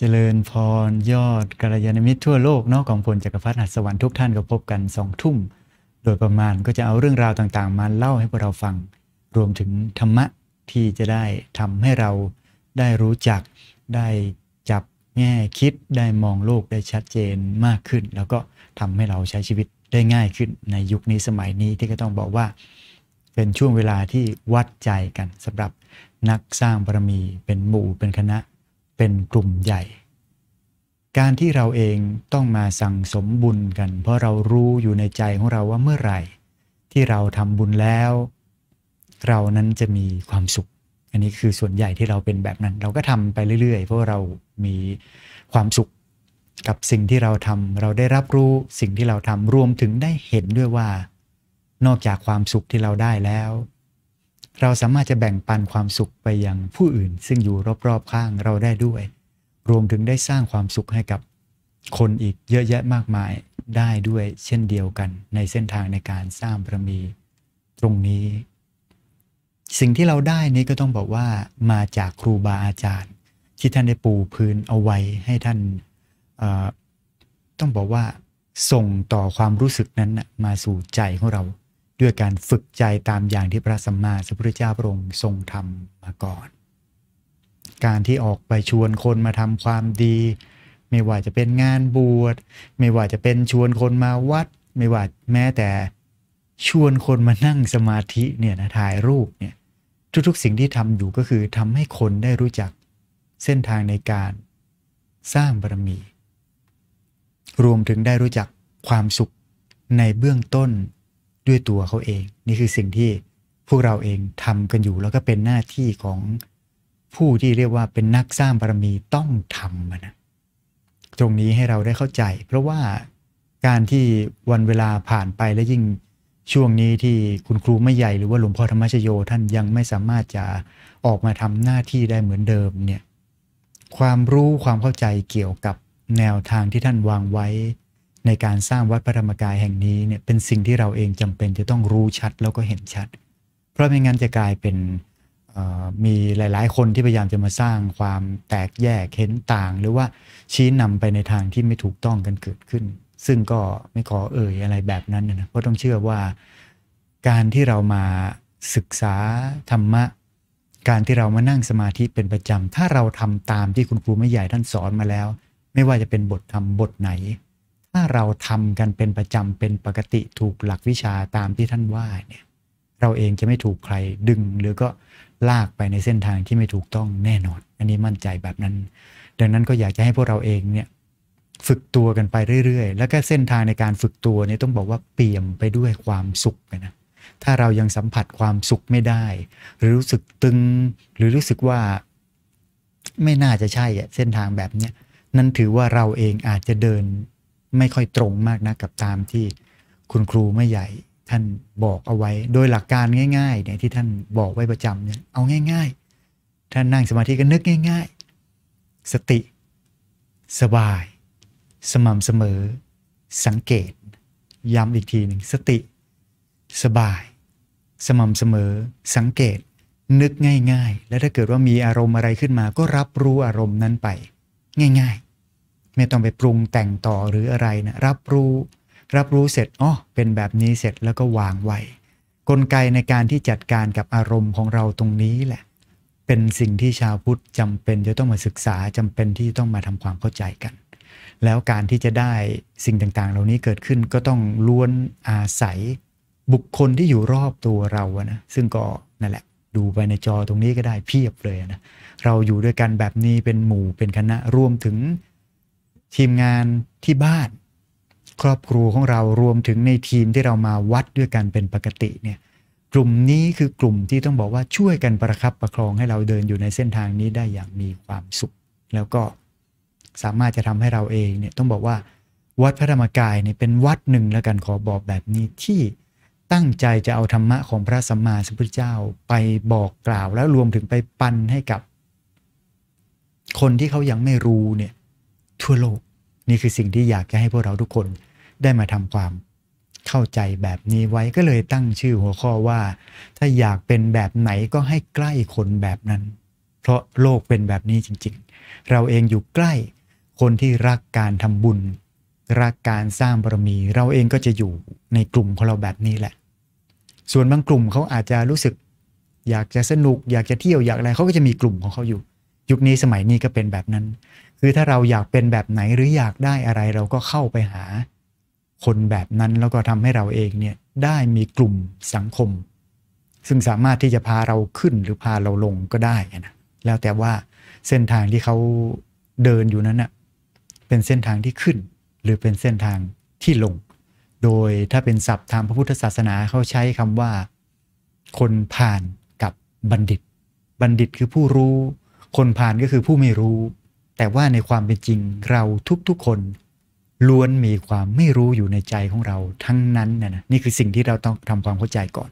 เจริญพรยอดกัลยาณมิตรทั่วโลกนอกของพลจักรพรรดิหัสวรรค์ทุกท่าน ก็พบกันสองทุ่ม โดยประมาณก็จะเอาเรื่องราวต่างๆมาเล่าให้พวกเราฟัง รวมถึงธรรมะที่จะได้ทำให้เราได้รู้จักได้จับแง่คิดได้มองโลกได้ชัดเจนมากขึ้น แล้วก็ทำให้เราใช้ชีวิตได้ง่ายขึ้นในยุคนี้สมัยนี้ที่ก็ต้องบอกว่า เป็นช่วงเวลาที่วัดใจกันสำหรับนักสร้างบารมีเป็นหมู่เป็นคณะเป็นกลุ่มใหญ่ การที่เราเองต้องมาสั่งสมบุญกัน เพราะเรารู้อยู่ในใจของเราว่าเมื่อไหร่ที่เราทำบุญแล้ว เรานั้นจะมีความสุข อันนี้คือส่วนใหญ่ที่เราเป็นแบบนั้น เราก็ทำไปเรื่อยๆ เพราะเรามีความสุขกับสิ่งที่เราทำเราได้รับรู้สิ่งที่เราทำรวมถึงได้เห็นด้วยว่านอกจากความสุขที่เราได้แล้วเราสามารถจะแบ่งปันความสุขไปยังผู้อื่น ซึ่งอยู่รอบๆข้างเราได้ด้วย รวมถึงได้สร้างความสุขให้กับคนอีกเยอะแยะมากมายได้ด้วยเช่นเดียวกันในเส้นทางในการสร้างบารมีตรงนี้ สิ่งที่เราได้นี้ก็ต้องบอกว่ามาจากครูบาอาจารย์ ที่ท่านได้ปูพื้นเอาไว้ให้ท่าน ต้องบอกว่าส่งต่อความรู้สึกนั้นมาสู่ใจของเราด้วยการฝึกใจตามอย่างที่พระสัมมาสัมพุทธเจ้าพระองค์ทรงทำมาก่อน การที่ออกไปชวนคนมาทำความดี ไม่ว่าจะเป็นงานบวช ไม่ว่าจะเป็นชวนคนมาวัด ไม่ว่า แม้แต่ชวนคนมานั่งสมาธิเนี่ยนะถ่ายรูปเนี่ยทุกๆสิ่งที่ทำอยู่ก็คือทำให้คนได้รู้จักเส้นทางในการสร้างบารมี รวมถึงได้รู้จักความสุขในเบื้องต้นด้วยตัวเขาเอง นี่คือสิ่งที่พวกเราเองทำกันอยู่แล้วก็เป็นหน้าที่ของผู้ที่เรียกว่าเป็นนักสร้างบารมีต้องทำนะตรงนี้ให้เราได้เข้าใจ เพราะว่าการที่วันเวลาผ่านไปและยิ่งช่วงนี้ที่คุณครูไม่ใหญ่ หรือว่าหลวงพ่อธรรมชโยท่านยังไม่สามารถจะออกมาทำหน้าที่ได้เหมือนเดิมเนี่ยความรู้ความเข้าใจเกี่ยวกับแนวทางที่ท่านวางไว้ในการสร้างวัดพระธรรมกายแห่งนี้เนี่ยเป็นสิ่งที่เราเองจำเป็น จะต้องรู้ชัดแล้วก็เห็นชัด เพราะไม่งั้นจะกลายเป็นมีหลายๆ คนที่พยายามจะมาสร้างความแตกแยกเห็นต่าง หรือว่าชี้นำไปในทางที่ไม่ถูกต้องกันเกิดขึ้น ซึ่งก็ไม่ขอเอ่ยอะไรแบบนั้นนะ เพราะต้องเชื่อว่า การที่เรามาศึกษา ธรรมะการที่เรามานั่งสมาธิเป็นประจำถ้าเราทำตามที่คุณครูไม่ใหญ่ท่านสอนมาแล้ว ไม่ว่าจะเป็นบทธรรมบทไหนถ้าเราทำกันเป็นประจำเป็นปกติถูกหลักวิชาตามที่ท่านว่าเนี่ย เราเองจะไม่ถูกใครดึงหรือก็ลากไปในเส้นทางที่ไม่ถูกต้องแน่นอน อันนี้มั่นใจแบบนั้น ดังนั้นก็อยากจะให้พวกเราเองเนี่ยฝึกตัวกันไปเรื่อยๆ แล้วก็เส้นทางในการฝึกตัวเนี่ย ต้องบอกว่าเปี่ยมไปด้วยความสุขนะถ้าเรายังสัมผัสความสุขไม่ได้หรือรู้สึกตึงหรือรู้สึกว่าไม่น่าจะใช่เส้นทางแบบเนี้ย นั่นถือว่าเราเองอาจจะเดินไม่ค่อยตรงมากนะกับตามที่คุณครูไม่ใหญ่ท่านบอกเอาไว้โดยหลักการง่ายๆเนี่ยที่ท่านบอกไว้ประจำเนี่ยเอาง่ายๆ ท่านนั่งสมาธิก็นึกง่ายๆ สติ สบาย สม่ำเสมอ สังเกต ย้ำอีกทีหนึ่งสติ สบาย สม่ำเสมอสังเกตนึกง่ายๆ และถ้าเกิดว่ามีอารมณ์อะไรขึ้นมา ก็รับรู้อารมณ์นั้นไปง่ายๆไม่ต้องไปปรุงแต่งต่อหรืออะไรนะรับรู้รับรู้เสร็จอ๋อเป็นแบบนี้เสร็จแล้วก็วางไว้ กลไกในการที่จัดการกับอารมณ์ของเราตรงนี้แหละ เป็นสิ่งที่ชาวพุทธจำเป็นจะต้องมาศึกษาจำเป็นที่ต้องมาทำความเข้าใจกัน แล้วการที่จะได้สิ่งต่างๆ เหล่านี้เกิดขึ้นก็ต้องล้วนอาศัยบุคคลที่อยู่รอบตัวเราอะนะซึ่งก็นั่นแหละ ดูไปในจอตรงนี้ก็ได้เพียบเลยนะเราอยู่ด้วยกันแบบนี้เป็นหมู่เป็นคณะรวมถึงทีมงานที่บ้านครอบครัวของเรารวมถึงในทีมที่เรามาวัดด้วยกันเป็นปกติเนี่ยกลุ่มนี้คือกลุ่มที่ต้องบอกว่าช่วยกันประครับประครองให้เราเดินอยู่ในเส้นทางนี้ได้อย่างมีความสุข แล้วก็สามารถจะทำให้เราเองเนี่ยต้องบอกว่า วัดพระธรรมกายเนี่ยเป็นวัดหนึ่งแล้วกันขอบอกแบบนี้ที่ตั้งใจจะเอาธรรมะของพระสัมมาสัมพุทธเจ้าไปบอกกล่าว แล้วรวมถึงไปปันให้กับ คนที่เขายังไม่รู้เนี่ยทั่วโลกนี่คือสิ่งที่อยากจะให้พวกเราทุกคนได้มาทำความเข้าใจแบบนี้ไว้ก็เลยตั้งชื่อหัวข้อว่า ถ้าอยากเป็นแบบไหนก็ให้ใกล้คนแบบนั้น เพราะโลกเป็นแบบนี้จริงๆ เราเองอยู่ใกล้คนที่รักการทำบุญ รักการสร้างบารมีเราเองก็จะอยู่ในกลุ่มของเราแบบนี้แหละ ส่วนบางกลุ่มเขาอาจจะรู้สึก อยากจะสนุก อยากจะเที่ยวอยากอะไรเขาก็จะมีกลุ่มของเขาอยู่ยุคนี้สมัยนี้ก็เป็นแบบนั้น คือถ้าเราอยากเป็นแบบไหนหรืออยากได้อะไรเราก็เข้าไปหา คนแบบนั้นแล้วก็ทำให้เราเองเนี่ยได้มีกลุ่มสังคม ซึ่งสามารถที่จะพาเราขึ้นหรือพาเราลงก็ได้นะ แล้วแต่ว่าเส้นทางที่เขาเดินอยู่นั้นน่ะเป็นเส้นทางที่ขึ้นหรือเป็นเส้นทางที่ลง โดยถ้าเป็นศัพท์ทางพระพุทธศาสนาเขาใช้คำว่าคนผ่านกับบัณฑิต บัณฑิตคือผู้รู้คนผ่านก็คือผู้ไม่รู้ แต่ว่าในความเป็นจริงเราทุกๆ คน ล้วนมีความไม่รู้อยู่ในใจของเราทั้งนั้นนะนะนี่คือสิ่งที่เราต้องทำความเข้าใจก่อน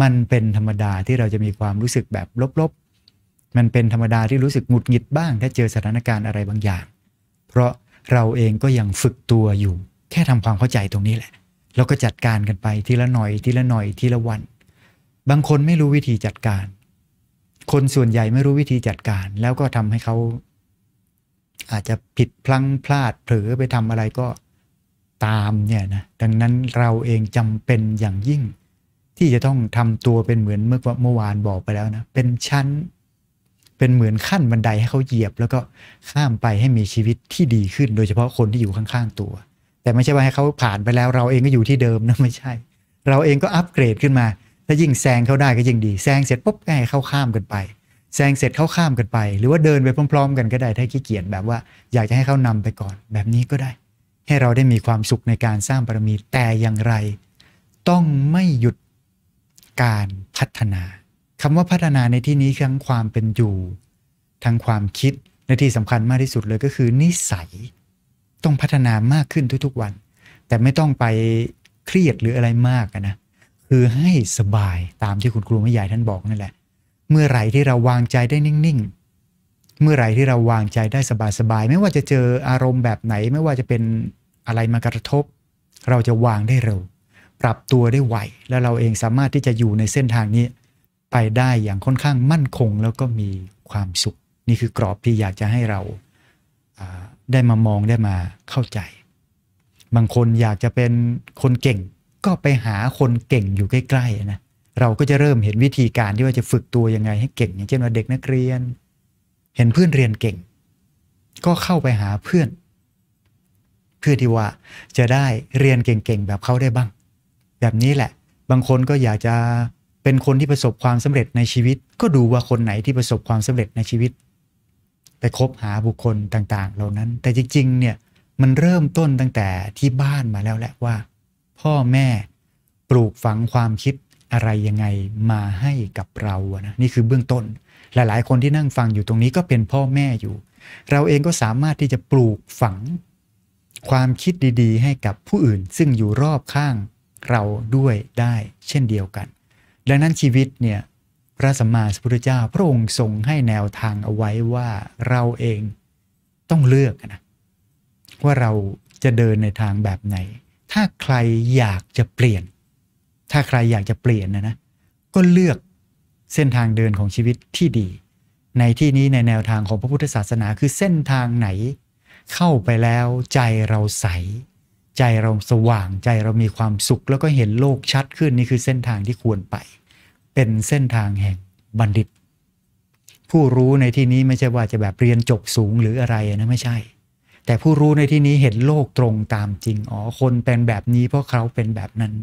มันเป็นธรรมดาที่เราจะมีความรู้สึกแบบลบๆ มันเป็นธรรมดาที่รู้สึกหงุดหงิดบ้างถ้าเจอสถานการณ์อะไรบางอย่าง เพราะเราเองก็ยังฝึกตัวอยู่ แค่ทำความเข้าใจตรงนี้แหละแล้วก็จัดการกันไปทีละหน่อยทีละหน่อยทีละวัน บางคนไม่รู้วิธีจัดการคนส่วนใหญ่ไม่รู้วิธีจัดการ แล้วก็ทำให้เขาอาจจะผิดพลั้งพลาดเผลอไปทำอะไรก็ตามเนี่ยนะดังนั้นเราเองจำเป็นอย่างยิ่ง ที่จะต้องทำตัวเป็นเหมือนเมื่อเมื่อวานบอกไปแล้วนะเป็นชั้นเป็นเหมือนขั้นบันไดให้เขาเหยียบ แล้วก็ข้ามไปให้มีชีวิตที่ดีขึ้น โดยเฉพาะคนที่อยู่ข้าง ๆ ตัว แต่ไม่ใช่ว่าให้เขาผ่านไปแล้ว เราเองก็อยู่ที่เดิมนะไม่ใช่ เราเองก็อัปเกรดขึ้นมาถ้ายิ่งแซงเขาได้ก็ยิ่งดีแซงเสร็จปุ๊บให้เข้าข้ามกันไปแซงเสร็จเข้าข้ามกันไป หรือว่าเดินไปพร้อมๆ กันก็ได้ ถ้าขี้เกียจแบบว่าอยากจะให้เขานำไปก่อนแบบนี้ก็ได้ ให้เราได้มีความสุขในการสร้างบารมีแต่อย่างไร ต้องไม่หยุดการพัฒนา คำว่าพัฒนาในที่นี้ทั้งความเป็นอยู่ทั้งความคิดในที่สำคัญมากที่สุดเลยก็คือ นิสัย ต้องพัฒนามากขึ้นทุกๆวัน แต่ไม่ต้องไปเครียดหรืออะไรมากนะคือให้สบายตามที่คุณครูแม่ใหญ่ท่านบอกนั่นแหละเมื่อไหร่ที่เราวางใจได้นิ่งๆ เมื่อไหร่ที่เราวางใจได้สบาย ๆ ไม่ว่าจะเจออารมณ์แบบไหนไม่ว่าจะเป็นอะไรมากระทบ เราจะวางได้เร็วปรับตัวได้ไวแล้วเราเองสามารถที่จะอยู่ในเส้นทางนี้ ไปได้อย่างค่อนข้างมั่นคงแล้วก็มีความสุข นี่คือกรอบที่อยากจะให้เราได้มามองได้มาเข้าใจ บางคนอยากจะเป็นคนเก่งก็ไปหาคนเก่งอยู่ใกล้ๆนะ เราก็จะเริ่มเห็นวิธีการที่ว่าจะฝึกตัวยังไงให้เก่งอย่างเช่นว่าเด็กนักเรียน เห็นเพื่อนเรียนเก่ง ก็เข้าไปหาเพื่อน เพื่อที่ว่าจะได้เรียนเก่งๆแบบเขาได้บ้าง แบบนี้แหละ บางคนก็อยากจะเป็นคนที่ประสบความสำเร็จในชีวิต ก็ดูว่าคนไหนที่ประสบความสำเร็จในชีวิต ไปคบหาบุคคลต่างๆ เหล่านั้น แต่จริงๆเนี่ยมันเริ่มต้นตั้งแต่ที่บ้านมาแล้วแหละว่าพ่อแม่ปลูกฝังความคิดอะไรยังไงมาให้กับเรานะนี่คือเบื้องต้น หลายๆ คนที่นั่งฟังอยู่ตรงนี้ก็เป็นพ่อแม่อยู่ เราเองก็สามารถที่จะปลูกฝัง ความคิดดีๆให้กับผู้อื่น ซึ่งอยู่รอบข้างเราด้วยได้เช่นเดียวกัน ดังนั้นชีวิตเนี่ย พระสัมมาสัมพุทธเจ้าพระองค์ทรงให้แนวทางเอาไว้ว่าเราเองต้องเลือกนะว่าเราจะเดินในทางแบบไหนถ้าใครอยากจะเปลี่ยน ถ้าใครอยากจะเปลี่ยนนะนะ ก็เลือกเส้นทางเดินของชีวิตที่ดี ในที่นี้ในแนวทางของพระพุทธศาสนาคือเส้นทางไหน เข้าไปแล้วใจเราใส ใจเราสว่างใจเรามีความสุขแล้วก็เห็นโลกชัดขึ้น นี่คือเส้นทางที่ควรไป เป็นเส้นทางแห่งบัณฑิต ผู้รู้ในที่นี้ไม่ใช่ว่าจะแบบเรียนจบสูงหรืออะไรนะไม่ใช่แต่ผู้รู้ในที่นี้เห็นโลกตรงตามจริง อ๋อคนเป็นแบบนี้เพราะเขาเป็นแบบนั้น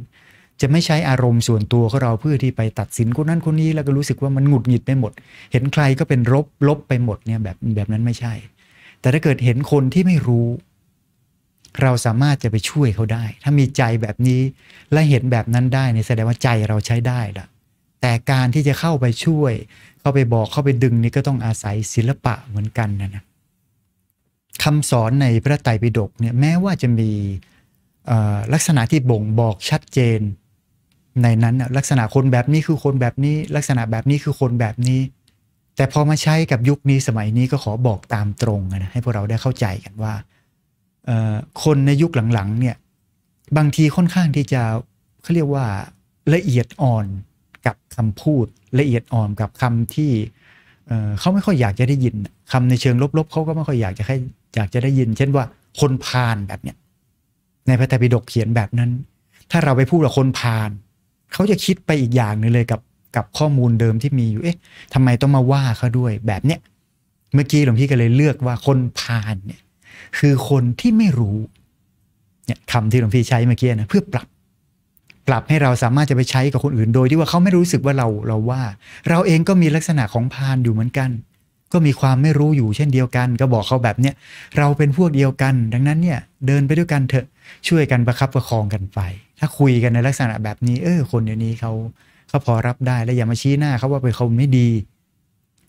จะไม่ใช้อารมณ์ส่วนตัวของเราเพื่อที่ไปตัดสินคนนั้นคนนี้แล้วก็รู้สึกว่ามันหงุดหงิดไปหมด เห็นใครก็เป็นลบลบไปหมดเนี่ยแบบแบบนั้นไม่ใช่ แต่ถ้าเกิดเห็นคนที่ไม่รู้ เราสามารถจะไปช่วยเขาได้ ถ้ามีใจแบบนี้และเห็นแบบนั้นได้เนี่ยแสดงว่าใจเราใช้ได้ละแต่การที่จะเข้าไปช่วย เข้าไปบอกเข้าไปดึงนี่ก็ต้องอาศัยศิลปะเหมือนกันนะนะคำสอนในพระไตรปิฎกเนี่ยแม้ว่าจะมีลักษณะที่บ่งบอกชัดเจน ในนั้นลักษณะคนแบบนี้คือคนแบบนี้ ลักษณะแบบนี้คือคนแบบนี้ แต่พอมาใช้กับยุคนี้สมัยนี้ก็ขอบอกตามตรงนะให้พวกเราได้เข้าใจกันว่าคนในยุคหลัง ๆ เนี่ย บางทีค่อนข้างที่จะเขาเรียกว่าละเอียดอ่อนกับคำพูดละเอียดอ่อนกับคำที่เขาไม่ค่อยอยากจะได้ยิน คำในเชิงลบๆเขาก็ไม่ค่อยอยากจะใหอยากจะได้ยินเช่นว่าคนพาลแบบเนี้ยในพระไตรปิฎกเขียนแบบนั้น ถ้าเราไปพูดกับคนพาลเขาจะคิดไปอีกอย่างนึงเลยกับกับข้อมูลเดิมที่มีอยู่เอ๊ะทำไมต้องมาว่าเขาด้วยแบบเนี้ยเมื่อกี้หลวงพี่ก็เลยเลือกว่าคนพาลเนี่ยคือคนที่ไม่รู้เนี่ยคำที่หลวงพี่ใช้เมื่อกี้นะเพื่อปรับ ปรับให้เราสามารถจะไปใช้กับคนอื่นโดย ที่ว่าเขาไม่รู้สึกว่าเราเราว่า เราเองก็มีลักษณะของพาลอยู่เหมือนกันก็มีความไม่รู้อยู่เช่นเดียวกัน ก็บอกเขาแบบเนี้ยเราเป็นพวกเดียวกัน ดังนั้นเนี่ย เดินไปด้วยกันเถอะช่วยกันประคับประคองกันไปถ้าคุยกันในลักษณะแบบนี้ เออ คนเดี๋ยวนี้เขาเขาพอรับได้แล้วอย่ามาชี้หน้าเขาว่าเป็นเขาไม่ดี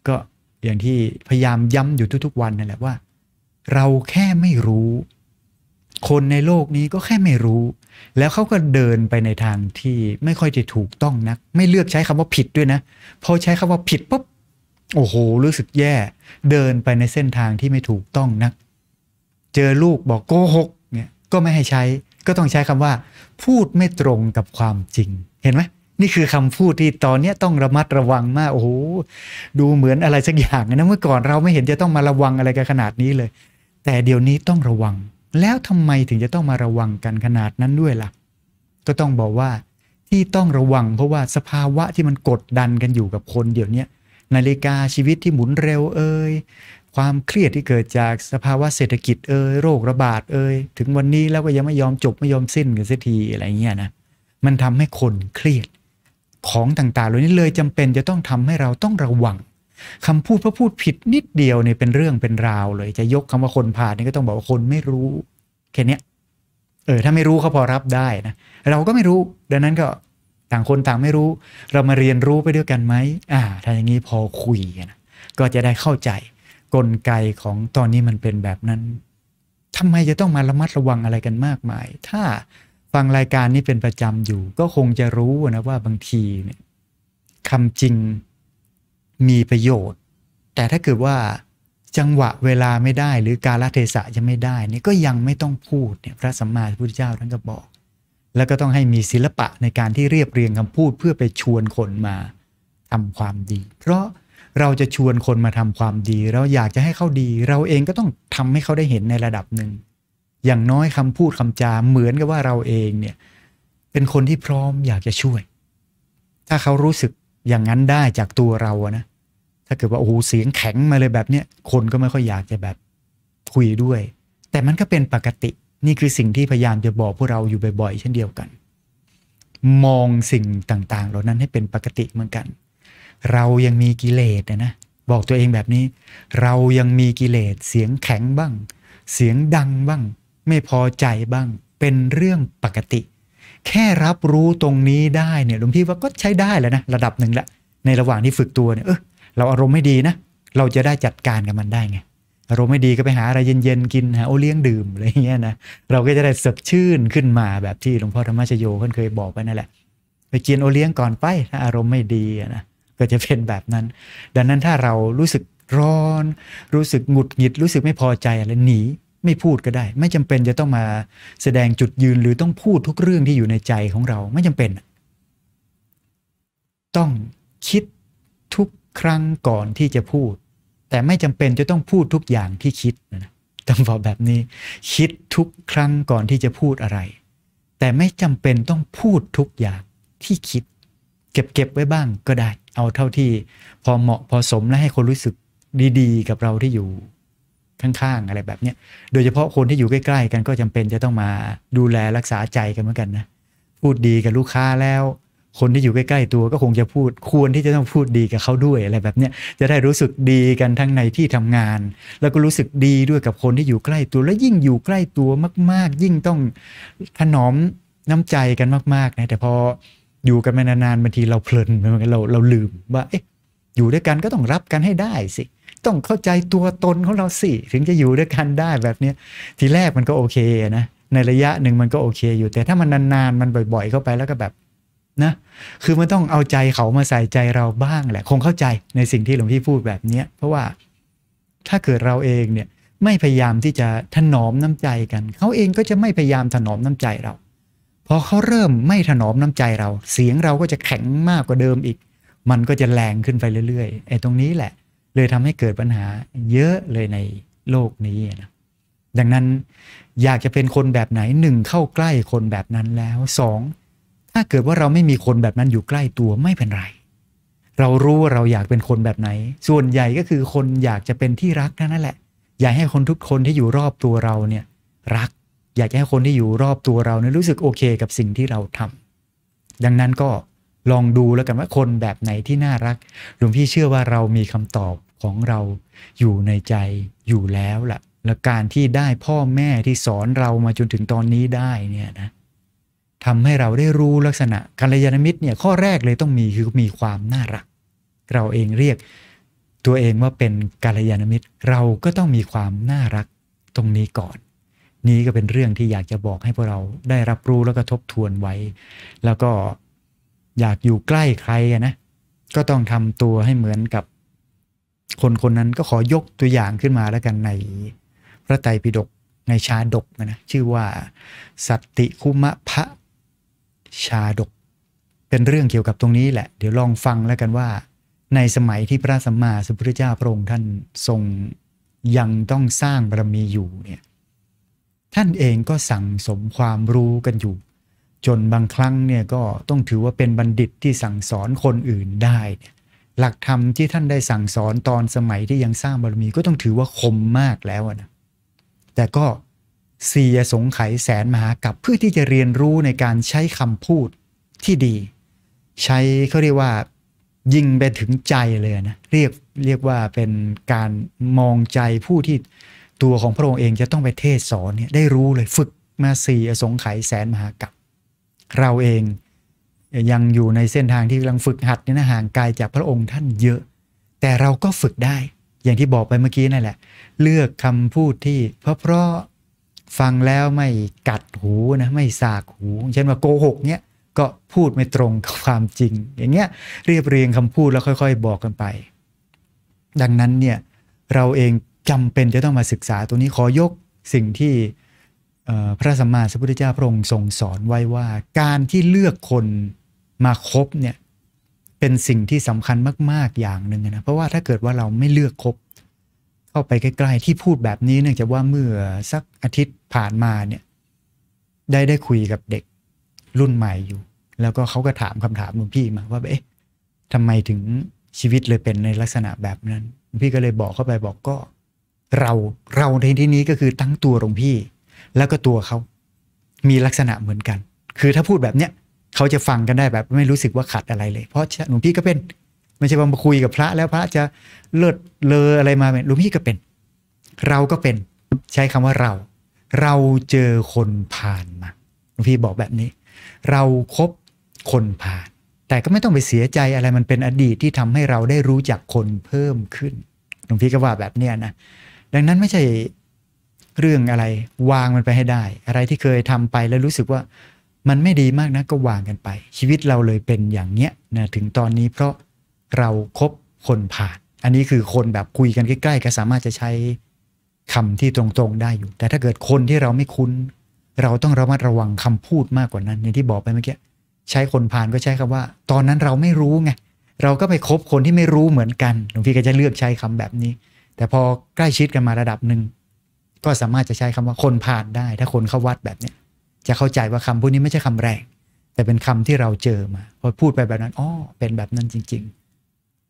ก็อย่างที่พยายามย้ำอยู่ทุกๆวันนั่นแหละว่าเราแค่ไม่รู้ คนในโลกนี้ก็แค่ไม่รู้ แล้วเขาก็เดินไปในทางที่ไม่ค่อยจะถูกต้องนัก ไม่เลือกใช้คำว่าผิดด้วยนะพอใช้คำว่าผิดปุ๊บโอ้โหรู้สึกแย่เดินไปในเส้นทางที่ไม่ถูกต้องนัก เจอลูกบอกโกหกเนี่ยก็ไม่ให้ใช้ ก็ต้องใช้คำว่า พูดไม่ตรงกับความจริง เห็นไหมนี่คือคำพูดที่ตอนนี้ต้องระมัดระวังมากโอ้โหดูเหมือนอะไรสักอย่างนะเมื่อก่อนเราไม่เห็นจะต้องมาระวังอะไรกันขนาดนี้เลย แต่เดี๋ยวนี้ต้องระวัง แล้วทำไมถึงจะต้องมาระวังกันขนาดนั้นด้วยละ่ะก็ต้องบอกว่าที่ต้องระวัง เพราะว่าสภาวะที่มันกดดันกันอยู่กับคนเดี๋ยวนี้นาฬิกาชีวิตที่หมุนเร็วเอ่ยความเครียดที่เกิดจากสภาวะเศรษฐกิจเอ่ยโรคระบาดเอ่ยถึงวันนี้แล้วก็ยังไม่ยอมจบ ไม่ยอมสิ้นกันสักทีอะไรเงี้ยนะ มันทำให้คนเครียดของต่างๆ เหล่านี้เลยจำเป็นจะต้องทำให้เราต้องระวัง คำพูดพระพูดผิดนิดเดียวเนี่ยเป็นเรื่องเป็นราวเลยจะยกคำว่าคนผ่านนี่ก็ต้องบอกว่าคนไม่รู้แค่นี้เออถ้าไม่รู้เขาพอรับได้นะเราก็ไม่รู้ดังนั้นก็ต่างคนต่างไม่รู้เรามาเรียนรู้ไปด้วยกันไหมอ่า ถ้าอย่างนี้พอคุยกันก็จะได้เข้าใจกลไกของตอนนี้มันเป็นแบบนั้น ทำไมจะต้องมาระมัดระวังอะไรกันมากมาย ถ้าฟังรายการนี้เป็นประจำอยู่ ก็คงจะรู้นะว่าบางทีเนี่ยคำจริงมีประโยชน์ แต่ถ้าเกิดว่าจังหวะเวลาไม่ได้ หรือกาลเทศะยังไม่ได้นี่ก็ยังไม่ต้องพูดเนี่ยพระสัมมาสัมพุทธเจ้าท่านก็บอกแล้วก็ต้องให้มีศิลปะในการที่เรียบเรียงคำพูดเพื่อไปชวนคนมาทำความดี เพราะเราจะชวนคนมาทำความดี เราอยากจะให้เขาดี เราเองก็ต้องทำให้เขาได้เห็นในระดับหนึ่ง อย่างน้อยคำพูดคำจา เหมือนกับว่าเราเองเนี่ยเป็นคนที่พร้อมอยากจะช่วย ถ้าเขารู้สึกอย่างนั้นได้จากตัวเราอะนะถ้าเกิดว่าโอ้โหเสียงแข็งมาเลยแบบเนี้ยคนก็ไม่ค่อยอยากจะแบบคุยด้วย แต่มันก็เป็นปกตินี่คือสิ่งที่พยายามจะบอกพวกเราอยู่บ่อยๆ เช่นเดียวกัน มองสิ่งต่างๆ เหล่านั้นให้เป็นปกติเหมือนกัน เรายังมีกิเลสนะบอกตัวเองแบบนี้ เรายังมีกิเลสเสียงแข็งบ้าง เสียงดังบ้าง ไม่พอใจบ้าง เป็นเรื่องปกติ แค่รับรู้ตรงนี้ได้เนี่ยหลวงพี่ว่าก็ใช้ได้แล้วนะ ระดับหนึ่งละในระหว่างที่ฝึกตัวเนี่ยเออเราอารมณ์ไม่ดีนะ เราจะได้จัดการกับมันได้ไงอารมณ์ไม่ดีก็ไปหาอะไรเย็นๆ กินหาโอเลี้ยงดื่มอะไรเงี้ยนะเราก็จะได้สดชื่นขึ้นมาแบบที่หลวงพ่อธรรมชโยท่านเคยบอกไปนั่นแหละ ไปกินโอเลี้ยงก่อนไปถ้าอารมณ์ไม่ดีนะก็จะเป็นแบบนั้น ดังนั้นถ้าเรารู้สึกร้อน รู้สึกหงุดหงิดรู้สึกไม่พอใจอะไรหนีไม่พูดก็ได้ ไม่จำเป็นจะต้องมาแสดงจุดยืนหรือต้องพูดทุกเรื่องที่อยู่ในใจของเราไม่จำเป็น ต้องคิดทุกครั้งก่อนที่จะพูดแต่ไม่จำเป็นจะต้องพูดทุกอย่างที่คิดต้องบอกแบบนี้ คิดทุกครั้งก่อนที่จะพูดอะไร แต่ไม่จำเป็นต้องพูดทุกอย่างที่คิด เก็บเก็บไว้บ้างก็ได้เอาเท่าที่ พอเหมาะพอสมและให้คนรู้สึกดีๆ กับเราที่อยู่ข้างๆอะไรแบบเนี้ยโดยเฉพาะคนที่อยู่ใกล้ ๆ กันก็จำเป็นจะต้องมาดูแลรักษาใจกันเหมือนกันนะพูดดีกับลูกค้าแล้วคนที่อยู่ใกล้ๆตัวก็คงจะพูด ควรที่จะต้องพูดดีกับเขาด้วยอะไรแบบเนี้ยจะได้รู้สึกดีกันทั้งในที่ทำงาน แล้วก็รู้สึกดีด้วยกับคนที่อยู่ใกล้ตัว และยิ่งอยู่ใกล้ตัวมากๆ ยิ่งต้องถนอมน้ำใจกันมากๆนะแต่พออยู่กันมานานๆบางทีเราเพลินเปมันเราเราลืมว่าเอ๊ะอยู่ด้วยกันก็ต้องรับกันให้ได้สิ ต้องเข้าใจตัวตนของเราสิถึงจะอยู่ด้วยกันได้แบบเนี้ยทีแรกมันก็โอเคนะในระยะหนึ่งมันก็โอเค อยู่ แต่ถ้ามันนานๆมันบ่อย ๆเข้าไปแล้วก็แบบนะคือมันต้องเอาใจเขามาใส่ใจเราบ้างแหละ คงเข้าใจในสิ่งที่หลวงพี่พูดแบบเนี้ยเพราะว่า ถ้าเกิดเราเองเนี่ยไม่พยายามที่จะถนอมน้ำใจกัน เขาเองก็จะไม่พยายามถนอมน้ำใจเรา พอเขาเริ่มไม่ถนอมน้ำใจเรา เสียงเราก็จะแข็งมากกว่าเดิมอีก มันก็จะแรงขึ้นไปเรื่อยๆไอ้ตรงนี้แหละ เลยทำให้เกิดปัญหาเยอะเลยในโลกนี้นะดังนั้นอยากจะเป็นคนแบบไหนหนึ่งเข้าใกล้คนแบบนั้นแล้วสองถ้าเกิดว่าเราไม่มีคนแบบนั้นอยู่ใกล้ตัวไม่เป็นไร เรารู้ว่าเราอยากเป็นคนแบบไหน ส่วนใหญ่ก็คือคนอยากจะเป็นที่รักนั่นแหละ อยากให้คนทุกคนที่อยู่รอบตัวเราเนี่ยรัก อยากให้คนที่อยู่รอบตัวเราเนี่ยรู้สึกโอเคกับสิ่งที่เราทำ ดังนั้นก็ลองดูแล้วกันว่าคนแบบไหนที่น่ารักหลวงพี่เชื่อว่าเรามีคำตอบของเราอยู่ในใจอยู่แล้วละ่ะและการที่ได้พ่อแม่ที่สอนเรามาจนถึงตอนนี้ได้เนี่ยนะทำให้เราได้รู้ลักษณะกัลยาณมิตรเนี่ยข้อแรกเลยต้องมีคือมีความน่ารัก เราเองเรียกตัวเองว่าเป็นกัลยาณมิตร เราก็ต้องมีความน่ารักตรงนี้ก่อน นี่ก็เป็นเรื่องที่อยากจะบอกให้พวกเราได้รับรู้แล้วก็ทบทวนไว้ แล้วก็อยากอยู่ใกล้ใครนะก็ต้องทำตัวให้เหมือนกับ คนคนนั้นก็ขอยกตัวอย่างขึ้นมาแล้วกันในพระไตรปิฎกในชาดกนะชื่อว่าสัตติคุมะพระชาดกเป็นเรื่องเกี่ยวกับตรงนี้แหละเดี๋ยวลองฟังแล้วกันว่า ในสมัยที่พระสัมมาสัมพุทธเจ้าพระองค์ท่านทรง ยังต้องสร้างบารมีอยู่เนี่ย ท่านเองก็สั่งสมความรู้กันอยู่ จนบางครั้งเนี่ยก็ต้องถือว่าเป็นบัณฑิตที่สั่งสอนคนอื่นได้ หลักธรรมที่ท่านได้สั่งสอนตอนสมัยที่ยังสร้างบารมีก็ต้องถือว่าคมมากแล้วนะแต่ก็เสียสงไขแสนมหากับเพื่อที่จะเรียนรู้ในการใช้คำพูดที่ดี ใช้เขาเรียกว่ายิงไปถึงใจเลยนะเรียกเรียกว่าเป็นการมองใจผู้ที่ตัวของพระองค์เองจะต้องไปเทศสอนเนี่ยได้รู้เลยฝึกมาสี่อสงไขยแสนมหากับเราเองยังอยู่ในเส้นทางที่กำลังฝึกหัดเนี่ยนะห่างไกลจากพระองค์ท่านเยอะ แต่เราก็ฝึกได้อย่างที่บอกไปเมื่อกี้นั่นแหละเลือกคำพูดที่เพราะเพราะฟังแล้วไม่กัดหูนะไม่สากหูเช่นว่าโกหกเนี้ยก็พูดไม่ตรงกับความจริงอย่างเงี้ยเรียบเรียงคำพูดแล้วค่อย ๆบอกกันไป ดังนั้นเนี่ย เราเองจำเป็นจะต้องมาศึกษาตัวนี้ขอยกสิ่งที่พระสัมมาสัมพุทธเจ้าพระองค์ทรงสอนไว้ว่าการที่เลือกคนมาคบเนี่ย เป็นสิ่งที่สำคัญมากๆอย่างหนึ่งนะเพราะว่าถ้าเกิดว่าเราไม่เลือกคบเข้าไปใกล้ๆ ที่พูดแบบนี้เนื่องจากว่าเมื่อสักอาทิตย์ผ่านมาเนี่ยได้ได้คุยกับเด็กรุ่นใหม่อยู่ แล้วก็เขาก็ถามคำถามหลวงพี่มาว่าเอ๊ะทำไมถึงชีวิตเลยเป็นในลักษณะแบบนั้นหลวงพี่ก็เลยบอกเข้าไป บอกก็เราเราในที่นี้ก็คือตั้งตัวหลวงพี่ แล้วก็ตัวเขามีลักษณะเหมือนกัน คือถ้าพูดแบบเนี้ยเขาจะฟังกันได้แบบไม่รู้สึกว่าขัดอะไรเลยเพราะหลวงพี่ก็เป็นไม่ใช่ว่ามาคุยกับพระแล้วพระจะเลิศเลออะไรมาเนหลวงพี่ก็เป็น เราก็เป็น ใช้คำว่าเรา เราเจอคนผ่านมาหลวงพี่บอกแบบนี้ เราครบคนผ่าน แต่ก็ไม่ต้องไปเสียใจอะไร มันเป็นอดีตที่ทำให้เราได้รู้จักคนเพิ่มขึ้น หลวงพี่ก็ว่าแบบเนี้ยนะ ดังนั้นไม่ใช่เรื่องอะไรวางมันไปให้ได้ อะไรที่เคยทำไปแล้วรู้สึกว่ามันไม่ดีมากนะก็วางกันไป ชีวิตเราเลยเป็นอย่างเนี้ยนะ ถึงตอนนี้เพราะเราครบคนผ่าน อันนี้คือคนแบบคุยกันใกล้ๆก็สามารถจะใช้คำที่ตรงๆได้อยู่ แต่ถ้าเกิดคนที่เราไม่คุ้น เราต้องระมัดระวังคำพูดมากกว่านั้นในที่บอกไปเมื่อกี้ใช้คนผ่านก็ใช้คำว่า ตอนนั้นเราไม่รู้ไงเราก็ไปคบคนที่ไม่รู้เหมือนกันหลวงพี่ก็จะเลือกใช้คำแบบนี้ แต่พอใกล้ชิดกันมาระดับหนึ่งก็สามารถจะใช้คำว่าคนผ่านได้ ถ้าคนเข้าวัดแบบเนี้ยจะเข้าใจว่าคำพวกนี้ไม่ใช่คำแรงแต่เป็นคำที่เราเจอมา พอพูดไปแบบนั้นอ๋อเป็นแบบนั้นจริง ๆ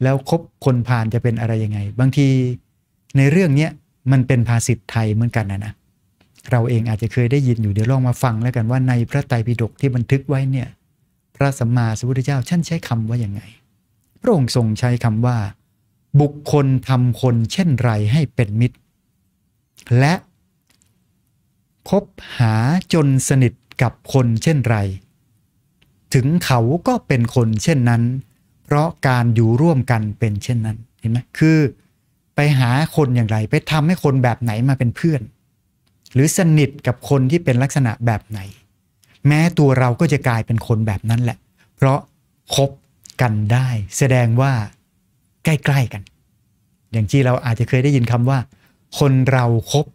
แล้วคบคนพาลจะเป็นอะไรยังไง บางทีในเรื่องเนี้ยมันเป็นภาษิตไทยเหมือนกันนะนะเราเองอาจจะเคยได้ยินอยู่เดี๋ยวลองมาฟังแล้วกันว่าในพระไตรปิฎกที่บันทึกไว้เนี่ย พระสัมมาสัมพุทธเจ้าท่านใช้คำว่าอย่างไง พระองค์ทรงใช้คำว่า บุคคลทำคนเช่นไรให้เป็นมิตร และคบหาจนสนิทกับคนเช่นไร ถึงเขาก็เป็นคนเช่นนั้นเพราะการอยู่ร่วมกันเป็นเช่นนั้นเห็นไหมคือไปหาคนอย่างไรไปทำให้คนแบบไหนมาเป็นเพื่อน หรือสนิทกับคนที่เป็นลักษณะแบบไหน แม้ตัวเราก็จะกลายเป็นคนแบบนั้นแหละ เพราะคบกันได้ แสดงว่าใกล้ๆกัน อย่างที่เราอาจจะเคยได้ยินคำว่า คนเราครบ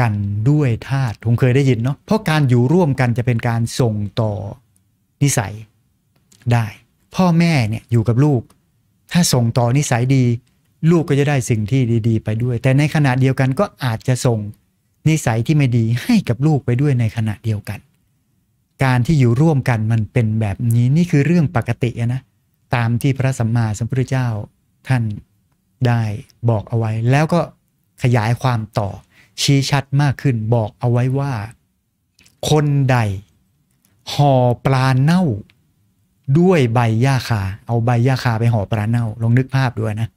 กันด้วยธาตุคงเคยได้ยินเนาะเพราะการอยู่ร่วมกันจะเป็นการส่งต่อนิสัยได้พ่อแม่เนี่ยอยู่กับลูก ถ้าส่งต่อนิสัยดี ลูกก็จะได้สิ่งที่ดี ๆ ไปด้วย แต่ในขณะเดียวกันก็อาจจะส่งนิสัยที่ไม่ดีให้กับลูกไปด้วยในขณะเดียวกัน การที่อยู่ร่วมกันมันเป็นแบบนี้นี่คือเรื่องปกตินะตามที่พระสัมมาสัมพุทธเจ้าท่านได้บอกเอาไว้แล้วก็ขยายความต่อ ชี้ชัดมากขึ้นบอกเอาไว้ว่า คนใดห่อปลาเน่าด้วยใบหญ้าคา เอาใบหญ้าคาไปห่อปลาเน่า ลองนึกภาพด้วยนะ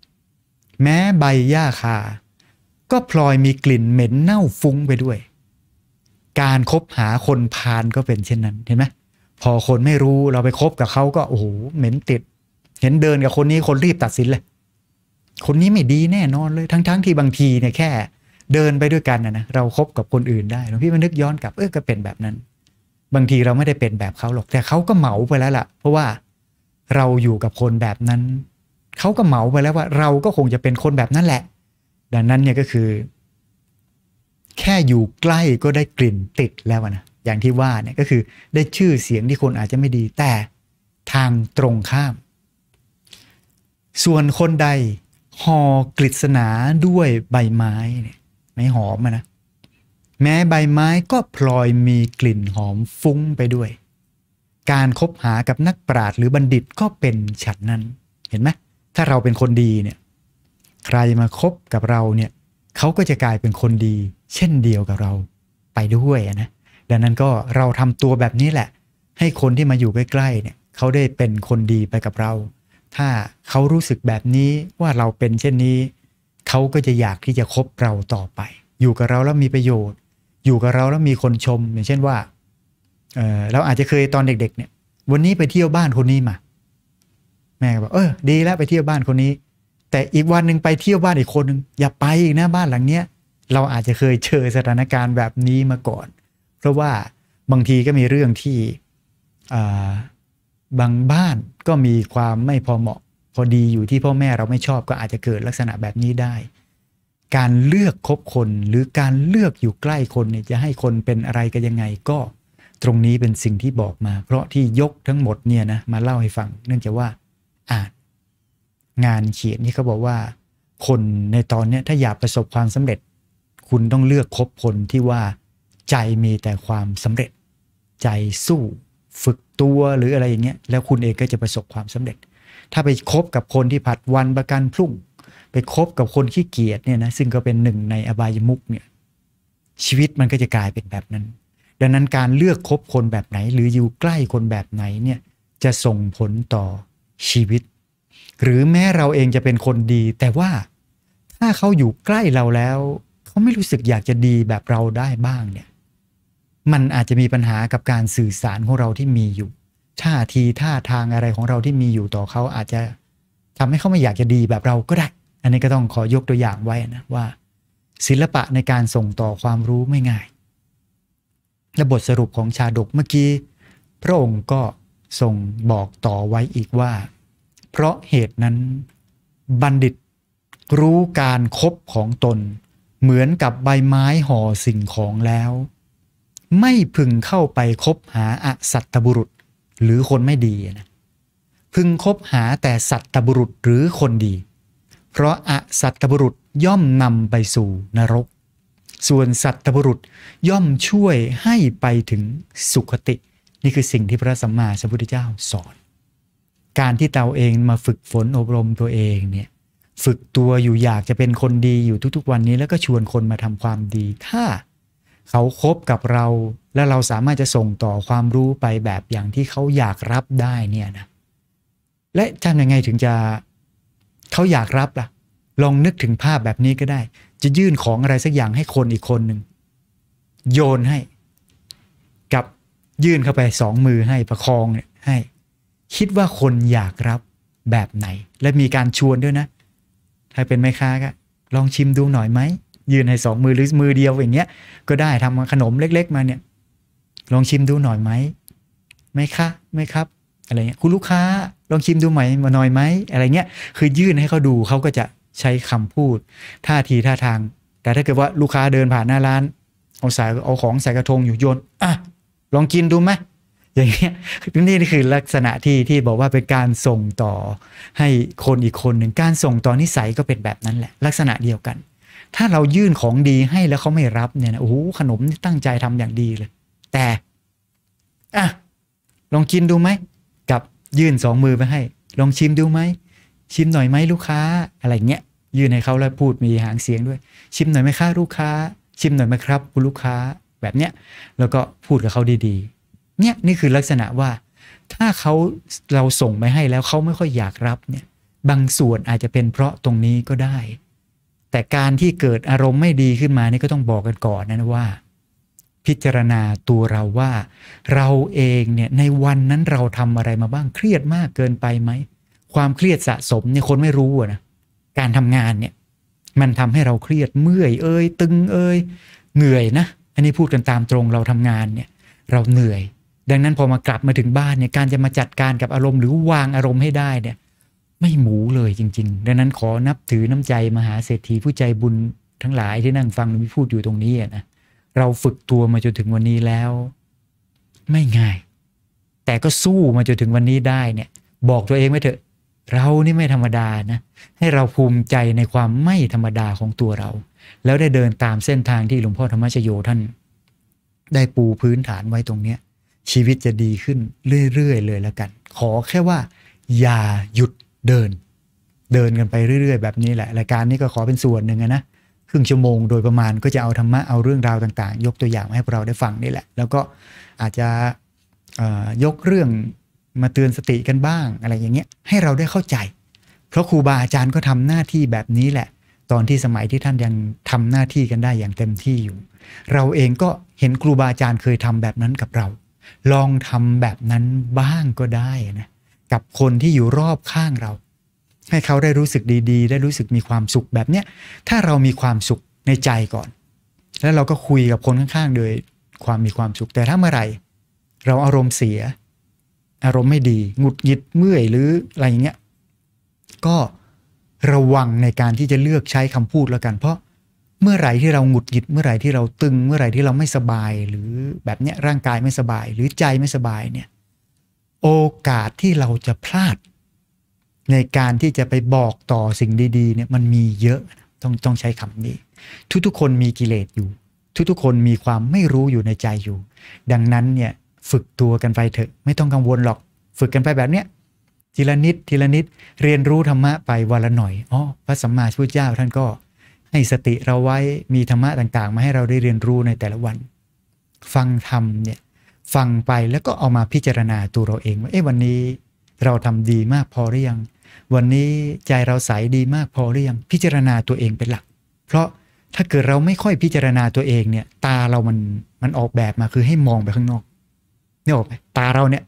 แม้ใบหญ้าคา ก็พลอยมีกลิ่นเหม็นเน่าฟุ้งไปด้วย การครบหาคนพาลก็เป็นเช่นนั้น เห็นไหมพอคนไม่รู้เราไปคบกับเขาก็โอ้โหเหม็นติด เห็นเดินกับ คนนี้คนรีบตัดสิน เลย คนนี้ไม่ดีแน่นอนเลย ทั้งๆทที่บางทีเนี่ยแค่ เดินไปด้วยกันนะนะเราครบกับคนอื่นได้หลวงพี่มันนึกย้อนกลับ เออก็เป็นแบบนั้นบางทีเราไม่ได้เป็นแบบเขาหรอกแต่เขาก็เหมาไปแล้วล่ะ เพราะว่าเราอยู่กับคนแบบนั้นเขาก็เหมาไปแล้วว่า เราก็คงจะเป็นคนแบบนั้นแหละ ดังนั้นเนี่ยก็คือ แค่อยู่ใกล้ก็ได้กลิ่นติดแล้วนะอย่างที่ว่าเนี่ยก็คือได้ชื่อเสียงที่คนอาจจะไม่ดีแต่ทางตรงข้าม ส่วนคนใดห่อกฤษณาด้วยใบไม้เนี่ยไม่หอมนะแม้ใบไม้ก็พลอยมีกลิ่นหอมฟุ้งไปด้วย การคบหากับนักปราชญ์หรือบัณฑิตก็เป็นฉันนั้น เห็นไหมถ้าเราเป็นคนดีเนี่ยใครมาคบกับเราเนี่ยเขาก็จะกลายเป็นคนดี เช่นเดียวกับเราไปด้วยนะดังนั้นก็เราทำตัวแบบนี้แหละ ให้คนที่มาอยู่ใกล้ๆเนี่ยเขาได้เป็นคนดีไปกับเรา ถ้าเขารู้สึกแบบนี้ว่าเราเป็นเช่นนี้เขาก็จะอยากที่จะคบเราต่อไป อยู่กับเราแล้วมีประโยชน์อยู่กับเราแล้วมีคนชมอย่างเช่นว่าเออเราอาจจะเคยตอนเด็กๆเนี่ย วันนี้ไปเที่ยวบ้านคนนี้มา แม่ก็บอกเออ ดีแล้วไปเที่ยวบ้านคนนี้ แต่อีกวันหนึ่งไปเที่ยวบ้านอีกคนหนึ่งอย่าไปอีกนะบ้านหลังเนี้ย เราอาจจะเคยเจอสถานการณ์แบบนี้มาก่อน เพราะว่าบางทีก็มีเรื่องที่บางบ้านก็มีความไม่พอเหมาะพอดีอยู่ที่พ่อแม่เราไม่ชอบก็อาจจะเกิดลักษณะแบบนี้ได้การเลือกคบคนหรือการเลือกอยู่ใกล้คนเนี่ยจะให้คนเป็นอะไรกันยังไง ก็ตรงนี้เป็นสิ่งที่บอกมา เพราะที่ยกทั้งหมดเนี่ยนะมาเล่าให้ฟัง เนื่องจากว่าอ่านงานเขียนที่เขาบอกว่า คนในตอนนี้ถ้าอยากประสบความสำเร็จ คุณต้องเลือกคบคนที่ว่าใจมีแต่ความสำเร็จ ใจสู้ ฝึกตัวหรืออะไรอย่างเงี้ยแล้วคุณเองก็จะประสบความสำเร็จ ถ้าไปคบกับคนที่ผัดวันประกันพรุ่งไปคบกับคนขี้เกียจเนี่ยนะซึ่งก็เป็นหนึ่งในอบายมุกเนี่ยชีวิตมันก็จะกลายเป็นแบบนั้น ดังนั้นการเลือกคบคนแบบไหนหรืออยู่ใกล้คนแบบไหนเนี่ยจะส่งผลต่อชีวิต หรือแม้เราเองจะเป็นคนดี แต่ว่าถ้าเขาอยู่ใกล้เราแล้ว เขาไม่รู้สึกอยากจะดีแบบเราได้บ้างเนี่ยมันอาจจะมีปัญหากับการสื่อสารของเราที่มีอยู่ท่าทีท่าทางอะไรของเราที่มีอยู่ต่อเขาอาจจะทำให้เขาไม่อยากจะดีแบบเราก็ได้อันนี้ก็ต้องขอยกตัวอย่างไว้นะว่า ศิลปะในการส่งต่อความรู้ไม่ง่าย และบทสรุปของชาดกเมื่อกี้ พระองค์ก็ส่งบอกต่อไว้อีกว่า เพราะเหตุนั้น บัณฑิตรู้การครบของตน เหมือนกับใบไม้ห่อสิ่งของแล้ว ไม่พึงเข้าไปคบหาอสัตตบุรุษหรือคนไม่ดีนะพึงคบหาแต่สัตตบุรุษหรือคนดีเพราะอสัตบุรุษย่อมนำไปสู่นรก ส่วนสัตตบุรุษย่อมช่วยให้ไปถึงสุคติ นี่คือสิ่งที่พระสัมมาสัมพุทธเจ้าสอน การที่เราเองมาฝึกฝนอบรมตัวเองเนี่ย ฝึกตัวอยู่อยากจะเป็นคนดีอยู่ทุกๆ วันนี้ แล้วก็ชวนคนมาทำความดี ถ้า เขาคบกับเรา และเราสามารถจะส่งต่อความรู้ไปแบบอย่างที่เขาอยากรับได้เนี่ยนะ และทำยังไงถึงจะเขาอยากรับละ่ะ ลองนึกถึงภาพแบบนี้ก็ได้ จะยื่นของอะไรสักอย่างให้คนอีกคนหนึ่งโยนให้ กับยื่นเข้าไปสองมือให้ประคองให้ คิดว่าคนอยากรับแบบไหน และมีการชวนด้วยนะ ถ้าเป็นแม่ค้าก็ ลองชิมดูหน่อยไหม ยื่นให้สองมือหรือมือเดียวอย่างเงี้ย ก็ได้ทำขนมเล็ก ๆ มาเนี่ย ลองชิมดูหน่อยไหมไหมคะไหมครับอะไรเงี้ยคุณลูกค้าลองชิมดูไหมมาหน่อยไหม อะไรเงี้ยคือยื่นให้เขาดูเขาก็จะใช้คำพูดท่าทีท่าทาง แต่ถ้าเกิดว่าลูกค้าเดินผ่านหน้าร้าน เอาสายเอาของใส่กระทงอยู่โยนอ่ะลองกินดูไหม อย่างเงี้ยนี่คือลักษณะที่ที่บอกว่าเป็นการส่งต่อให้คนอีกคนหนึ่งการส่งต่อนิสัยก็เป็นแบบนั้นแหละ ลักษณะเดียวกัน ถ้าเรายื่นของดีให้แล้วเขาไม่รับเนี่ยนะโอ้โหขนมตั้งใจทำอย่างดีเลย แต่อ่ะลองกินดูไหมกับยื่นสอง มือไปให้ ลองชิมดูไหมชิมหน่อยไหมลูกค้าอะไรเงี้ยยื่นให้เขาแล้วพูดมีหางเสียงด้วยชิมหน่อยไหมคะลูกค้า ชิมหน่อยไหมครับคุณลูกค้าแบบเนี้ยแล้วก็พูดกับเขาดีๆเนี่ยนี่คือลักษณะว่าถ้าเขาเราส่งไปให้ แล้วเขาไม่ค่อยอยากรับเนี่ยบางส่วนอาจจะเป็นเพราะตรงนี้ก็ได้ แต่การที่เกิดอารมณ์ไม่ดีขึ้นมานี่ก็ต้องบอกกันก่อนนะว่าพิจารณาตัวเราว่า เราเองเนี่ยในวันนั้นเราทำอะไรมาบ้างเครียดมากเกินไปไหมความเครียดสะสมเนี่ยคนไม่รู้นะการทำงานเนี่ยมันทำให้เราเครียดเมื่อยเอ้ยตึงเอ้ยเหนื่อยนะอันนี้พูดกันตามตรงเราทำงานเนี่ยเราเหนื่อย ดังนั้นพอมากลับมาถึงบ้านเนี่ยการจะมาจัดการกับอารมณ์หรือวางอารมณ์ให้ได้เนี่ย ไม่หมูเลยจริง ๆ ดังนั้นขอนับถือน้ำใจมหาเศรษฐีผู้ใจบุญทั้งหลายที่นั่งฟังมีพูดอยู่ตรงนี้นะเราฝึกตัวมาจนถึงวันนี้แล้ว ไม่ง่าย แต่ก็สู้มาจนถึงวันนี้ได้เนี่ย บอกตัวเองไว้เถอะ เรานี่ไม่ธรรมดานะ ให้เราภูมิใจในความไม่ธรรมดาของตัวเรา แล้วได้เดินตามเส้นทางที่หลวงพ่อธรรมชโยท่าน ได้ปูพื้นฐานไว้ตรงเนี้ยชีวิตจะดีขึ้นเรื่อยๆเลยละกัน ขอแค่ว่าอย่าหยุดเดิน เดินกันไปเรื่อยๆแบบนี้แหละรายการนี้ก็ขอเป็นส่วนหนึ่งนะครึ่งชั่วโมง โดยประมาณก็จะเอาธรรมะเอาเรื่องราวต่างๆ ยกตัวอย่างมาให้พวกเราได้ฟังนี่แหละ แล้วก็อาจจะยกเรื่องมาเตือนสติกันบ้าง อะไรอย่างเงี้ยให้เราได้เข้าใจ เพราะครูบาอาจารย์ก็ทำหน้าที่แบบนี้แหละ ตอนที่สมัยที่ท่านยังทำหน้าที่กันได้อย่างเต็มที่อยู่ เราเองก็เห็นครูบาอาจารย์เคยทำแบบนั้นกับเรา ลองทำแบบนั้นบ้างก็ได้นะกับคนที่อยู่รอบข้างเราให้เขาได้รู้สึกดีๆ ได้รู้สึกมีความสุขแบบเนี้ย ถ้าเรามีความสุขในใจก่อน แล้วเราก็คุยกับคนข้างๆโดยความมีความสุข แต่ถ้าเมื่อไหร่ เราอารมณ์เสีย อารมณ์ไม่ดี หงุดหงิดเมื่อยหรืออะไรอย่างเงี้ย ก็ระวังในการที่จะเลือกใช้คำพูดแล้วกัน เพราะเมื่อไหร่ที่เราหงุดหงิด เมื่อไหร่ที่เราตึง เมื่อไหร่ที่เราไม่สบายหรือแบบเนี้ยร่างกายไม่สบาย หรือใจไม่สบายเนี่ย โอกาสที่เราจะพลาดในการที่จะไปบอกต่อสิ่งดีๆเนี่ยมันมีเยอะต้องต้องใช้คำนี้ ทุกๆ คนมีกิเลสอยู่ ทุก ๆคนมีความไม่รู้อยู่ในใจอยู่ ดังนั้นเนี่ยฝึกตัวกันไปเถอะไม่ต้องกังวลหรอกฝึกกันไปแบบเนี้ยทีละนิดทีละนิดเรียนรู้ธรรมะไปวันละหน่อยอ๋อพระสัมมาสัมพุทธเจ้าท่านก็ให้สติเราไว้มีธรรมะต่างๆ มาให้เราได้เรียนรู้ในแต่ละวัน ฟังธรรมเนี่ยฟังไปแล้วก็เอามาพิจารณาตัวเราเองว่าเอ๊ะวันนี้เราทำดีมากพอหรือยังวันนี้ใจเราใสดีมากพอหรือยังพิจารณาตัวเองเป็นหลัก เพราะถ้าเกิดเราไม่ค่อยพิจารณาตัวเองเนี่ย ตาเรามันมันออกแบบมาคือให้มองไปข้างนอกนี่ออกไปตาเราเนี่ย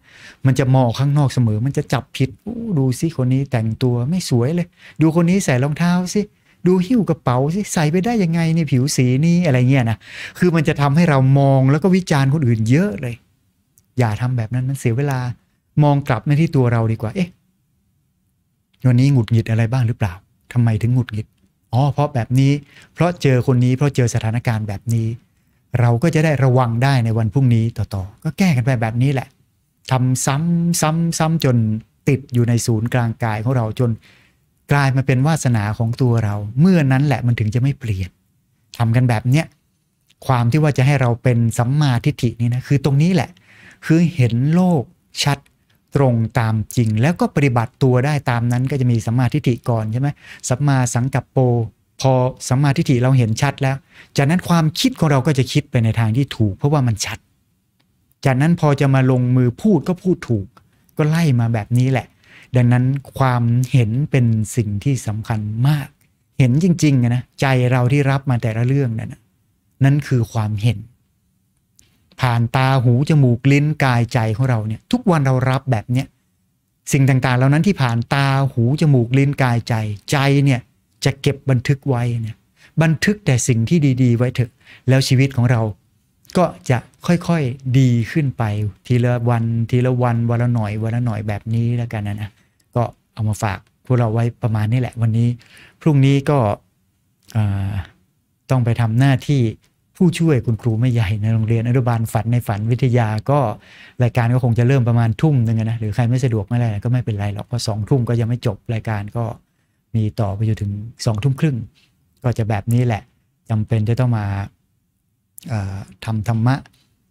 มันจะมองข้างนอกเสมอ มันจะจับผิดดูซิคนนี้แต่งตัวไม่สวยเลย ดูคนนี้ใส่รองเท้าสิดูหิ้วกระเป๋าสิใส่ไปได้ยังไงในผิวสีนี่อะไรเงี้ยนะคือมันจะทำให้เรามองแล้วก็วิจารณ์คนอื่นเยอะเลย อย่าทำแบบนั้นมันเสียเวลามองกลับมาที่ตัวเราดีกว่าเอ๊ะวันนี้หงุดหงิดอะไรบ้างหรือเปล่า ทำไมถึงหงุดหงิดอ๋อเพราะแบบนี้เพราะเจอคนนี้เพราะเจอสถานการณ์แบบนี้ เราก็จะได้ระวังได้ในวันพรุ่งนี้ต่อๆ ก็แก้กันไปแบบนี้แหละ ทำซ้ำซ้ำซ้ำจนติดอยู่ในศูนย์กลางกายของเราจนกลายมาเป็นวาสนาของตัวเรา เมื่อนั้นแหละมันถึงจะไม่เปลี่ยน ทำกันแบบเนี้ยความที่ว่าจะให้เราเป็นสัมมาทิฏฐินี่นะคือตรงนี้แหละ คือเห็นโลกชัดตรงตามจริงแล้วก็ปฏิบัติตัวได้ตามนั้นก็จะมีสัมมาทิฏฐิก่อนใช่ไหมสัมมาสังกัปโป พอสัมมาทิฏฐิเราเห็นชัดแล้ว จากนั้นความคิดของเราก็จะคิดไปในทางที่ถูก เพราะว่ามันชัด จากนั้นพอจะมาลงมือพูดก็พูดถูก ก็ไล่มาแบบนี้แหละ ดังนั้นความเห็นเป็นสิ่งที่สำคัญมาก เห็นจริงๆนะใจเราที่รับมาแต่ละเรื่อง นั่นนั่นคือความเห็นผ่านตาหูจมูกลิ้น กายใจของเราเนี่ยทุกวันเรารับแบบ เนี้ยสิ่งต่างๆ เหล่านั้นที่ผ่านตาหูจมูกลิ้น กายใจใจเนี่ยจะเก็บบันทึกไว้เนี่ยบันทึกแต่สิ่งที่ดี ๆ ไว้เถอะแล้วชีวิตของเราก็จะค่อยๆดีขึ้นไปทีละวันทีละวันวันละหน่อยวันละหน่อยแบบนี้แล้วกันนะนะก็เอามาฝาก พวกเราไว้ประมาณนี้แหละวันนี้ พรุ่งนี้ก็ต้องไปทำหน้าที่ผู้ช่วยคุณครูไม่ใหญ่ในโรงเรียนอนุบาลฝันในฝันวิทยาก็ รายการก็คงจะเริ่มประมาณทุ่มหนึ่งนะหรือใครไม่สะดวกไม่อะไรก็ไม่เป็นไรหรอกเพราะสองทุ่มก็ยังไม่จบรายการก็มีต่อไปอยู่ถึงสองทุ่มครึ่ง ก็จะแบบนี้แหละจำเป็นจะต้องมาทำธรรมะ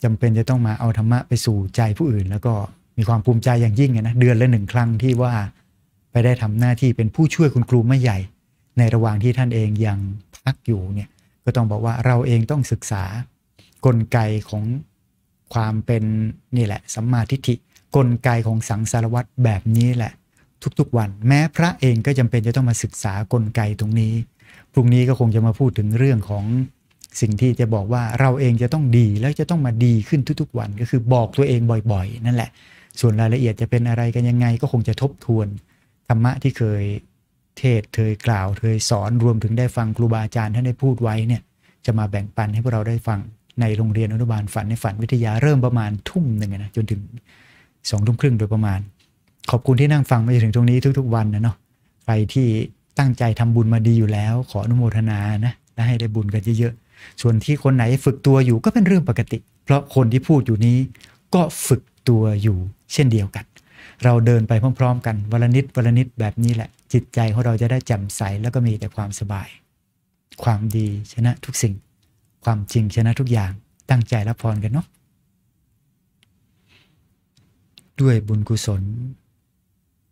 จำเป็นจะต้องมาเอาธรรมะไปสู่ใจผู้อื่น แล้วก็มีความภูมิใจอย่างยิ่งนะเดือนละหนึ่งครั้งที่ว่าไปได้ทำหน้าที่เป็นผู้ช่วยคุณครูไม่ใหญ่ ในระหว่างที่ท่านเองยังพักอยู่เนี่ยก็ต้องบอกว่าเราเองต้องศึกษากลไกของความเป็นนี่แหละสัมมาทิฏฐิกลไกของสังสารวัตรแบบนี้แหละ ทุก ๆวันแม้พระเองก็จำเป็นจะต้องมาศึกษากลไกตรงนี้พรุ่งนี้ก็คงจะมาพูดถึงเรื่องของสิ่งที่จะบอกว่าเราเองจะต้องดีแล้วจะต้องมาดีขึ้นทุกๆวันก็คือบอกตัวเองบ่อยๆ นั่นแหละ ส่วนรายละเอียดจะเป็นอะไรกันยังไง ก็คงจะทบทวนธรรมะที่เคยเทศเคยกล่าวเคยสอนรวมถึงได้ฟังครูบาอาจารย์ท่านได้พูดไว้เนี่ยจะมาแบ่งปันให้พวกเราได้ฟังในโรงเรียนอนุบาลฝันในฝันวิทยา เริ่มประมาณทุ่มหนึ่งนะจนถึงสองทุ่มครึ่งโดยประมาณ ขอบคุณที่นั่งฟังมาจนถึงตรงนี้ทุกๆวันนะเนาะใครที่ตั้งใจทำบุญมาดีอยู่แล้ว ขออนุโมทนานะ และให้ได้บุญกันเยอะๆส่วนที่คนไหนฝึกตัวอยู่ก็เป็นเรื่องปกติ เพราะคนที่พูดอยู่นี้ก็ฝึกตัวอยู่เช่นเดียวกันเราเดินไปพร้อม ๆ กันวันลนิดวันลนิดแบบนี้แหละ จิตใจของเราจะได้แจ่มใสแล้วก็มีแต่ความสบาย ความดีชนะทุกสิ่งความจริงชนะทุกอย่างตั้งใจรับพรกันเนาะด้วยบุญกุศล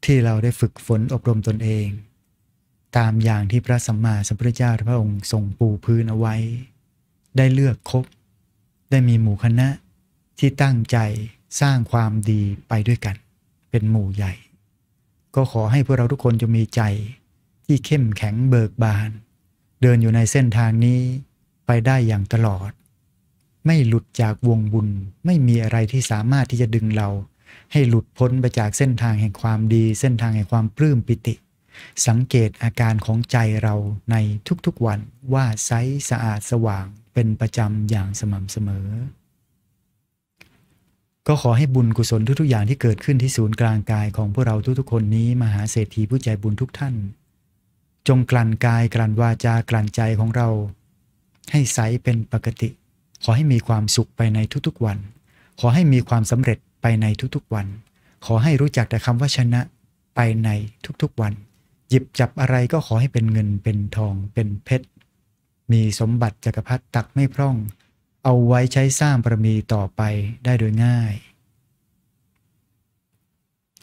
ที่เราได้ฝึกฝนอบรมตนเอง ตามอย่างที่พระสัมมาสัมพุทธเจ้าพระองค์ทรงปูพื้นเอาไว้ ได้เลือกคบ ได้มีหมู่คณะที่ตั้งใจสร้างความดีไปด้วยกันเป็นหมู่ใหญ่ ก็ขอให้พวกเราทุกคนจะมีใจ ที่เข้มแข็งเบิกบาน เดินอยู่ในเส้นทางนี้ไปได้อย่างตลอด ไม่หลุดจากวงบุญ ไม่มีอะไรที่สามารถที่จะดึงเราให้หลุดพ้นไปจากเส้นทางแห่งความดี เส้นทางแห่งความปลื้มปิติ สังเกตอาการของใจเราในทุกๆวันว่าใสสะอาดสว่างเป็นประจำอย่างสม่ำเสมอก็ขอให้บุญกุศลทุกๆอย่างที่เกิดขึ้นที่ศูนย์กลางกายของพวกเราทุกๆคนนี้ มหาเศรษฐีผู้ใจบุญทุกท่าน จงกลั่นกายกลั่นวาจากลั่นใจของเรา ให้ใสเป็นปกติ ขอให้มีความสุขไปในทุกๆวัน ขอให้มีความสำเร็จไปในทุกๆวัน ขอให้รู้จักแต่คำว่าชนะ ไปในทุกๆวัน หยิบจับอะไรก็ขอให้เป็นเงินเป็นทอง เป็นเพชรมีสมบัติจักรพรรดิตักไม่พร่องเอาไว้ใช้สร้างบารมีต่อไปได้โดยง่าย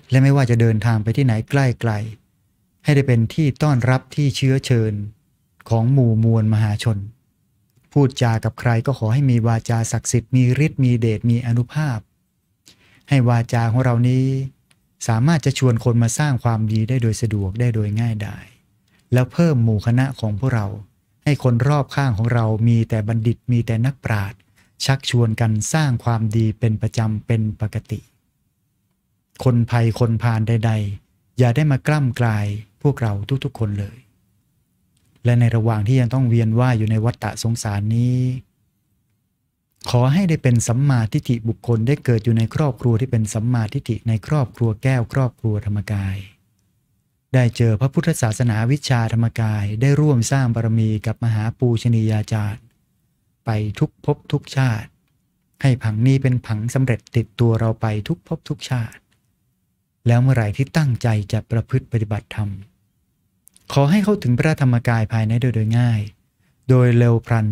และไม่ว่าจะเดินทางไปที่ไหนใกล้ไกล ให้ได้เป็นที่ต้อนรับที่เชื้อเชิญของหมู่มวลมหาชน พูดจากับใครก็ขอให้มีวาจาศักดิ์สิทธิ์มีฤทธิ์มีเดชมีอนุภาพ ให้วาจาของเรานี้ สามารถจะชวนคนมาสร้างความดี ได้โดยสะดวกได้โดยง่ายได้ แล้วเพิ่มหมู่คณะของพวกเราให้คนรอบข้างของเรามีแต่บัณฑิตมีแต่นักปราชญ์ชักชวนกันสร้างความดีเป็นประจำ เป็นปกติ คนภัยคนพานใด ๆ อย่าได้มากล้ำกลาย พวกเราทุก ๆคนเลย และในระหว่างที่ยังต้องเวียนว่ายอยู่ในวัฏฏะสงสารนี้ ขอให้ได้เป็นสัมมาทิฏฐิบุคคลได้เกิดอยู่ในครอบครัวที่เป็นสัมมาทิฏฐิในครอบครัวแก้วครอบครัวธรรมกายได้เจอพระพุทธศาสนาวิชาธรรมกายได้ร่วมสร้างบารมีกับมหาปูชนียาจารย์ไปทุกภพทุกชาติ ให้ผังนี้เป็นผังสำเร็จติดตัวเราไปทุกภพทุกชาติ แล้วเมื่อไหร่ที่ตั้งใจจะประพฤติปฏิบัติธรรม ขอให้เข้าถึงพระธรรมกายภายในโดยโดยง่าย โดยเร็วพลัน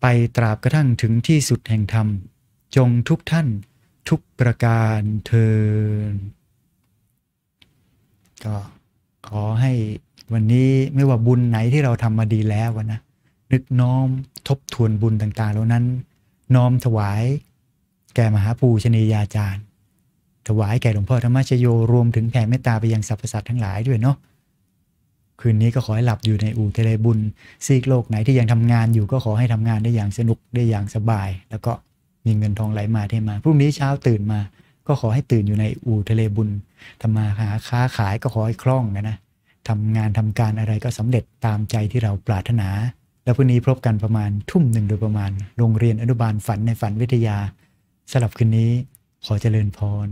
ไปตราบกระทั่งถึงที่สุดแห่งธรรม จงทุกท่านทุกประการเทินก็ขอให้วันนี้ไม่ว่าบุญไหนที่เราทำมาดีแล้วนะนึกน้อมทบทวนบุญต่างๆเหล่านั้น น้อมถวาย แก่มหาภูชนียาจารย์ถวายแก่หลวงพ่อธรรมชโยรวมถึงแผ่เมตตาไปยังสรรพสัตว์ทั้งหลายด้วยเนาะคืนนี้ก็ขอให้หลับอยู่ในอู่เทเลบุญ ซีกโลกไหนที่ยังทำงานอยู่ก็ขอให้ทำงานได้อย่างสนุกได้อย่างสบาย แล้วก็มีเงินทองไหลมาเทมาพรุ่งนี้เช้าตื่นมา ก็ขอให้ตื่นอยู่ในอู่เทเลบุญทำมาหาค้าขายก็ขอให้คล่องนะนะทำงานทำการอะไรก็สำเร็จตามใจที่เราปรารถนา แล้วพรุ่งนี้พบกันประมาณทุ่มหนึ่งโดยประมาณ โรงเรียนอนุบาลฝันในฝันวิทยาสำหรับคืนนี้ ขอเจริญพร